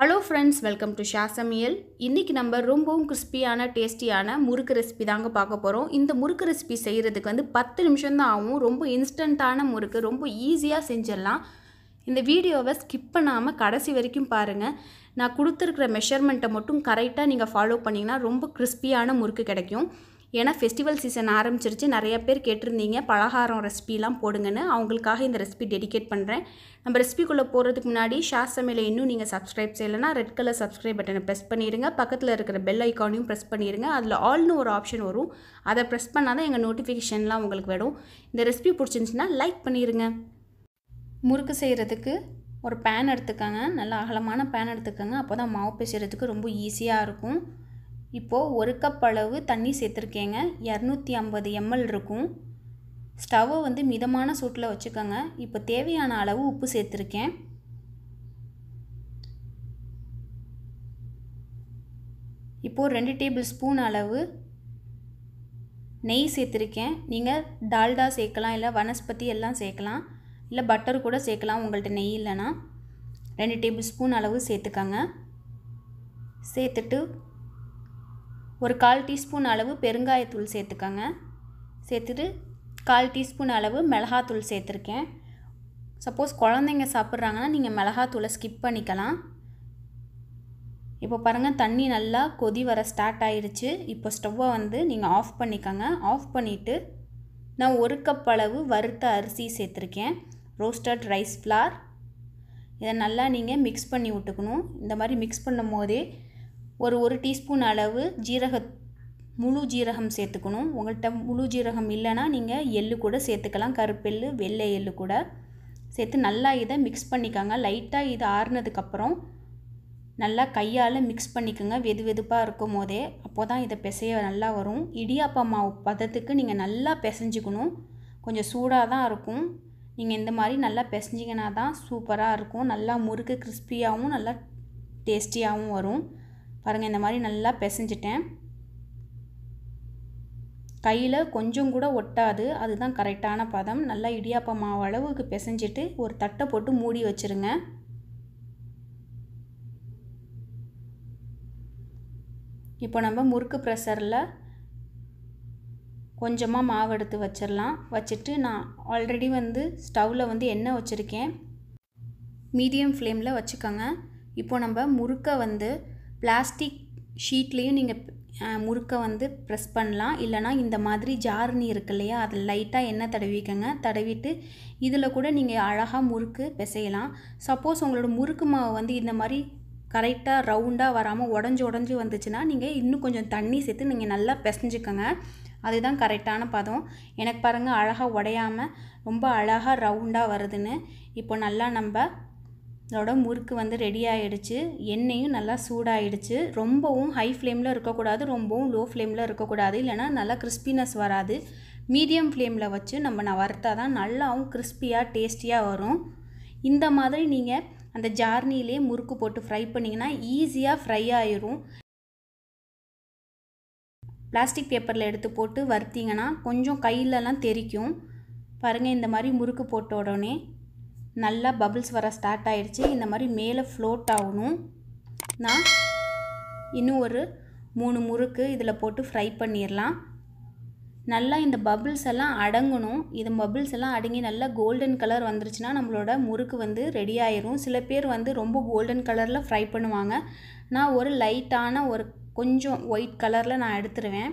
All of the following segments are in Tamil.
hello friends welcome to Sha சமையல் இன்றைக்கி நம்ம ரொம்பவும் கிறிஸ்பியான டேஸ்டியான முறுக்கு ரெசிபி தாங்க பார்க்க போகிறோம் இந்த முறுக்கு ரெசிபி செய்கிறதுக்கு வந்து பத்து நிமிஷம் தான் ஆகும் ரொம்ப இன்ஸ்டண்ட்டான முறுக்கு ரொம்ப ஈஸியாக செஞ்சிடலாம் இந்த வீடியோவை ஸ்கிப் பண்ணாமல் கடைசி வரைக்கும் பாருங்கள் நான் கொடுத்துருக்குற மெஷர்மெண்ட்டை மட்டும் கரெக்டாக நீங்கள் ஃபாலோ பண்ணிங்கன்னா ரொம்ப கிறிஸ்பியான முறுக்கு கிடைக்கும் ஏன்னா ஃபெஸ்டிவல் சீசன் ஆரம்பிச்சிருச்சு நிறைய பேர் கேட்டிருந்தீங்க பலகாரம் ரெசிபிலாம் போடுங்கன்னு அவங்களுக்காக இந்த ரெசிபி டெடிகேட் பண்ணுறேன் நம்ம ரெசிபிக்குள்ளே போகிறதுக்கு முன்னாடி ஷார் சமையலை இன்னும் நீங்கள் சப்ஸ்கிரைப் செய்யலைன்னா ரெட் கலர் சப்ஸ்கிரைப் பட்டனை ப்ரெஸ் பண்ணிடுங்க பக்கத்தில் இருக்கிற பெல் ஐக்கானையும் ப்ரெஸ் பண்ணிடுங்க அதில் ஆல்னு ஒரு ஆப்ஷன் வரும் அதை ப்ரெஸ் பண்ணால் தான் எங்கள் நோட்டிஃபிகேஷன்லாம் உங்களுக்கு வரும் இந்த ரெசிபி பிடிச்சிருந்துச்சின்னா லைக் பண்ணிடுங்க முறுக்கு செய்கிறதுக்கு ஒரு பேன் எடுத்துக்கோங்க நல்லா அகலமான பேன் எடுத்துக்கோங்க அப்போ தான் மாவு பிசைகிறதுக்கு ரொம்ப ஈஸியாக இருக்கும் இப்போது ஒரு கப் அளவு தண்ணி சேர்த்துருக்கேங்க இரநூத்தி ஐம்பது எம்எல் இருக்கும் ஸ்டவ்வை வந்து மிதமான சூட்டில் வச்சுக்கோங்க இப்போ தேவையான அளவு உப்பு சேர்த்துருக்கேன் இப்போது ரெண்டு டேபிள் ஸ்பூன் அளவு நெய் சேர்த்துருக்கேன் நீங்கள் டால்டா சேர்க்கலாம் இல்லை வனஸ்பதி எல்லாம் சேர்க்கலாம் இல்லை பட்டர் கூட சேர்க்கலாம் உங்கள்கிட்ட நெய் இல்லைன்னா ரெண்டு டேபிள் ஸ்பூன் அளவு சேர்த்துக்கோங்க சேர்த்துட்டு ஒரு கால் டீஸ்பூன் அளவு பெருங்காயத்தூள் சேர்த்துக்கோங்க சேர்த்துட்டு கால் டீஸ்பூன் அளவு மிளகாத்தூள் சேர்த்துருக்கேன் சப்போஸ் குழந்தைங்க சாப்பிட்றாங்கன்னா நீங்கள் மிளகாத்தூளை ஸ்கிப் பண்ணிக்கலாம் இப்போ பாருங்கள் தண்ணி நல்லா கொதி வர ஸ்டார்ட் ஆயிடுச்சு இப்போ ஸ்டவ்வை வந்து நீங்கள் ஆஃப் பண்ணிக்கோங்க ஆஃப் பண்ணிவிட்டு நான் ஒரு கப் அளவு வறுத்த அரிசி சேர்த்துருக்கேன் ரோஸ்டட் ரைஸ் ஃப்ளார் இதை நல்லா நீங்கள் மிக்ஸ் பண்ணி விட்டுக்கணும் இந்த மாதிரி மிக்ஸ் பண்ணும் போதே ஒரு ஒரு டீஸ்பூன் அளவு ஜீரக முழு ஜீரகம் சேர்த்துக்கணும் உங்கள்கிட்ட முழு ஜீரகம் இல்லைன்னா நீங்கள் எள்ளு கூட சேர்த்துக்கலாம் கருப்பெள்ளு வெள்ளை எள்ளு கூட சேர்த்து நல்லா இதை மிக்ஸ் பண்ணிக்கோங்க லைட்டாக இது ஆறுனதுக்கப்புறம் நல்லா கையால் மிக்ஸ் பண்ணிக்கோங்க வெது வெதுப்பாக இருக்கும் போதே அப்போ தான் இதை பிசைய நல்லா வரும் இடியாப்பா மாவு பதத்துக்கு நீங்கள் நல்லா பிசைஞ்சிக்கணும் கொஞ்சம் சூடாக தான் இருக்கும் நீங்கள் இந்த மாதிரி நல்லா பிசைஞ்சிங்கன்னா தான் சூப்பராக இருக்கும் நல்லா முறுக்கு கிறிஸ்பியாகவும் நல்லா டேஸ்டியாகவும் வரும் பாருங்கள் இந்த மாதிரி நல்லா பிசைஞ்சிட்டேன் கையில் கொஞ்சம் கூட ஒட்டாது அதுதான் கரெக்டான பதம் நல்லா இடியாப்பம் மாவு அளவுக்கு பிசைஞ்சிட்டு ஒரு தட்டை போட்டு மூடி வச்சுருங்க இப்போ நம்ம முறுக்கு ப்ரெஷரில் கொஞ்சமாக மாவு எடுத்து வச்சிடலாம் வச்சுட்டு நான் ஆல்ரெடி வந்து ஸ்டவ்வில் வந்து எண்ணெய் வச்சுருக்கேன் மீடியம் ஃப்ளேமில் வச்சுக்கோங்க இப்போ நம்ம முறுக்கை வந்து பிளாஸ்டிக் ஷீட்லேயும் நீங்கள் முறுக்கை வந்து ப்ரெஸ் பண்ணலாம் இல்லைனா இந்த மாதிரி ஜார்னி இருக்கு இல்லையா அதில் லைட்டாக எண்ணெய் தடவிக்கங்க தடவிட்டு இதில் கூட நீங்கள் அழகாக முறுக்கு பிசையலாம் சப்போஸ் உங்களோட முறுக்கு மாவு வந்து இந்த மாதிரி கரெக்டாக ரவுண்டாக வராமல் உடஞ்சி உடஞ்சி வந்துச்சுன்னா நீங்கள் இன்னும் கொஞ்சம் தண்ணி சேர்த்து நீங்கள் நல்லா பிசைஞ்சுக்கோங்க அதுதான் கரெக்டான பதம் எனக்கு பாருங்கள் அழகாக உடையாமல் ரொம்ப அழகாக ரவுண்டாக வருதுன்னு இப்போ நல்லா நம்ம அதோட முறுக்கு வந்து ரெடி ஆகிடுச்சு எண்ணெயும் நல்லா சூடாகிடுச்சு ரொம்பவும் ஹை ஃப்ளேமில் இருக்கக்கூடாது ரொம்பவும் லோ ஃப்ளேமில் இருக்கக்கூடாது இல்லைனா நல்லா கிறிஸ்பினஸ் வராது மீடியம் ஃப்ளேமில் வச்சு நம்ம நான் வறுத்தால் தான் நல்லாவும் கிறிஸ்பியாக டேஸ்டியாக வரும் இந்த மாதிரி நீங்கள் அந்த ஜார்னிலே முறுக்கு போட்டு ஃப்ரை பண்ணிங்கன்னா ஈஸியாக ஃப்ரை ஆயிரும் பிளாஸ்டிக் பேப்பரில் எடுத்து போட்டு வறுத்திங்கன்னா கொஞ்சம் கையிலலாம் தெரிக்கும் பாருங்கள் இந்த மாதிரி முறுக்கு போட்ட உடனே நல்லா பபுள்ஸ் வர ஸ்டார்ட் ஆயிடுச்சு இந்த மாதிரி மேலே ஃப்ளோட் ஆகணும் நான் இன்னும் ஒரு மூணு முறுக்கு இதில் போட்டு ஃப்ரை பண்ணிடலாம் நல்லா இந்த பபுள்ஸ் எல்லாம் அடங்கணும் இது பபுள்ஸ் எல்லாம் அடங்கி நல்லா கோல்டன் கலர் வந்துருச்சுன்னா நம்மளோட முறுக்கு வந்து ரெடி ஆயிரும் சில பேர் வந்து ரொம்ப கோல்டன் கலரில் ஃப்ரை பண்ணுவாங்க நான் ஒரு லைட்டான ஒரு கொஞ்சம் ஒயிட் கலரில் நான் எடுத்துருவேன்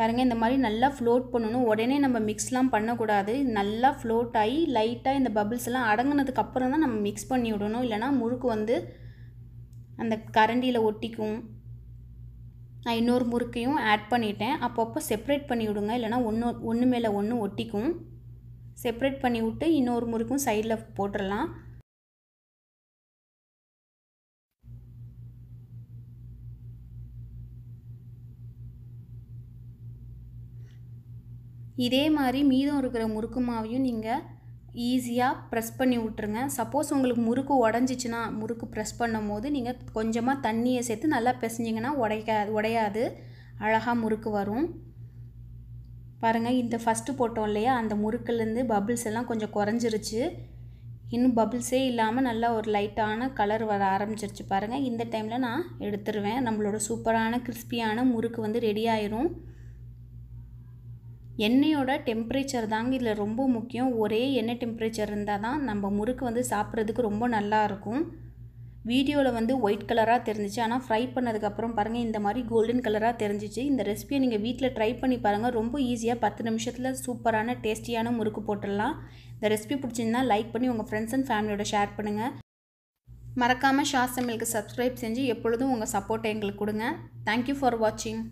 பாருங்கள் இந்த மாதிரி நல்லா ஃப்ளோட் பண்ணணும் உடனே நம்ம மிக்ஸ்லாம் பண்ணக்கூடாது நல்லா ஃப்ளோட் ஆகி லைட்டாக இந்த பபிள்ஸ் எல்லாம் அடங்கினதுக்கப்புறம் தான் நம்ம மிக்ஸ் பண்ணி விடணும் இல்லைனா முறுக்கு வந்து அந்த கரண்டியில் ஒட்டிக்கும் நான் இன்னொரு முறுக்கையும் ஆட் பண்ணிட்டேன் அப்பப்போ செப்ரேட் பண்ணி விடுங்க இல்லைனா ஒன்று ஒன்று மேலே ஒன்று ஒட்டிக்கும் செப்ரேட் பண்ணி விட்டு இன்னொரு முறுக்கும் சைடில் போட்டுடலாம் இதே மாதிரி மீதம் இருக்கிற முறுக்கு மாவையும் நீங்கள் ஈஸியாக ப்ரெஸ் பண்ணி விட்ருங்க சப்போஸ் உங்களுக்கு முறுக்கு உடஞ்சிச்சின்னா முறுக்கு ப்ரெஸ் பண்ணும் போது நீங்கள் கொஞ்சமாக தண்ணியை சேர்த்து நல்லா பிசைஞ்சிங்கன்னா உடைக்காது உடையாது அழகாக முறுக்கு வரும் பாருங்கள் இந்த ஃபஸ்ட்டு போட்டோம் இல்லையா அந்த முறுக்குலேருந்து பபுள்ஸ் எல்லாம் கொஞ்சம் குறைஞ்சிருச்சு இன்னும் பபுள்ஸே இல்லாமல் நல்லா ஒரு லைட்டான கலர் வர ஆரம்பிச்சிருச்சு பாருங்கள் இந்த டைமில் நான் எடுத்துருவேன் நம்மளோட சூப்பரான கிறிஸ்பியான முறுக்கு வந்து ரெடி ஆயிரும் எண்ணெயோட டெம்ப்ரேச்சர் தாங்க இதில் ரொம்ப முக்கியம் ஒரே எண்ணெய் டெம்ப்ரேச்சர் இருந்தால் தான் நம்ம முறுக்கு வந்து சாப்பிட்றதுக்கு ரொம்ப நல்லாயிருக்கும் வீடியோவில் வந்து ஒயிட் கலராக தெரிஞ்சிச்சு ஆனால் ஃப்ரை பண்ணதுக்கப்புறம் பாருங்கள் இந்த மாதிரி கோல்டன் கலராக தெரிஞ்சிச்சு இந்த ரெசிபியை நீங்கள் வீட்டில் ட்ரை பண்ணி பாருங்கள் ரொம்ப ஈஸியாக பத்து நிமிஷத்தில் சூப்பரான டேஸ்டியான முறுக்கு போட்டுடலாம் இந்த ரெசிபி பிடிச்சிருந்தா லைக் பண்ணி உங்கள் ஃப்ரெண்ட்ஸ் அண்ட் ஃபேமிலியோட ஷேர் பண்ணுங்கள் மறக்காமல் ஷாஸ் தமிழுக்கு சப்ஸ்கிரைப் செஞ்சு எப்பொழுதும் உங்கள் சப்போர்ட்டை எங்களுக்கு கொடுங்க தேங்க்யூ ஃபார் வாட்சிங்